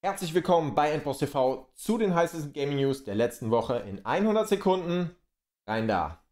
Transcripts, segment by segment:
Herzlich willkommen bei Endboss TV zu den heißesten Gaming News der letzten Woche in 100 Sekunden. Rein da.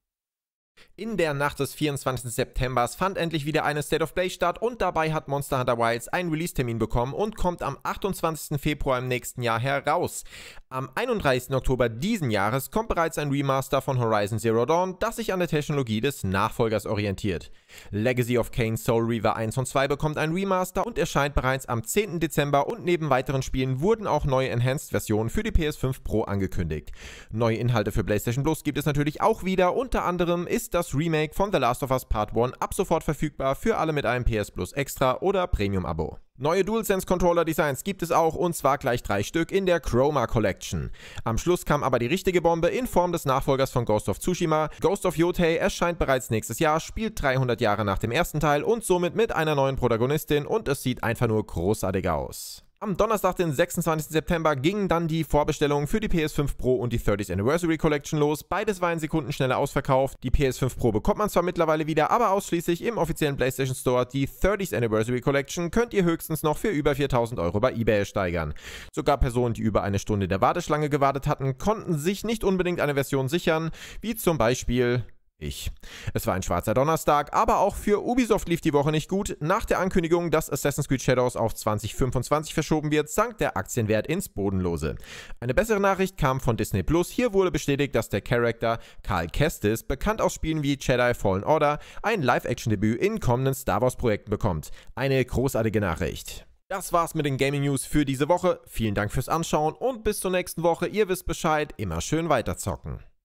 In der Nacht des 24. September fand endlich wieder eine State of Play statt und dabei hat Monster Hunter Wilds einen Release-Termin bekommen und kommt am 28. Februar im nächsten Jahr heraus. Am 31. Oktober diesen Jahres kommt bereits ein Remaster von Horizon Zero Dawn, das sich an der Technologie des Nachfolgers orientiert. Legacy of Kane Soul Reaver 1 und 2 bekommt ein Remaster und erscheint bereits am 10. Dezember und neben weiteren Spielen wurden auch neue Enhanced-Versionen für die PS5 Pro angekündigt. Neue Inhalte für PlayStation Plus gibt es natürlich auch wieder, unter anderem ist ist das Remake von The Last of Us Part 1 ab sofort verfügbar für alle mit einem PS Plus Extra oder Premium-Abo. Neue DualSense Controller Designs gibt es auch und zwar gleich drei Stück in der Chroma Collection. Am Schluss kam aber die richtige Bombe in Form des Nachfolgers von Ghost of Tsushima. Ghost of Yotei erscheint bereits nächstes Jahr, spielt 300 Jahre nach dem ersten Teil und somit mit einer neuen Protagonistin und es sieht einfach nur großartig aus. Am Donnerstag, den 26. September, gingen dann die Vorbestellungen für die PS5 Pro und die 30th Anniversary Collection los. Beides war in Sekunden schneller ausverkauft. Die PS5 Pro bekommt man zwar mittlerweile wieder, aber ausschließlich im offiziellen PlayStation Store. Die 30th Anniversary Collection könnt ihr höchstens noch für über 4000 Euro bei eBay steigern. Sogar Personen, die über eine Stunde in der Warteschlange gewartet hatten, konnten sich nicht unbedingt eine Version sichern, wie zum Beispiel ich. Es war ein schwarzer Donnerstag, aber auch für Ubisoft lief die Woche nicht gut. Nach der Ankündigung, dass Assassin's Creed Shadows auf 2025 verschoben wird, sank der Aktienwert ins Bodenlose. Eine bessere Nachricht kam von Disney Plus. Hier wurde bestätigt, dass der Charakter Karl Kestis, bekannt aus Spielen wie Jedi Fallen Order, ein Live-Action-Debüt in kommenden Star Wars-Projekten bekommt. Eine großartige Nachricht. Das war's mit den Gaming News für diese Woche. Vielen Dank fürs Anschauen und bis zur nächsten Woche. Ihr wisst Bescheid, immer schön weiterzocken.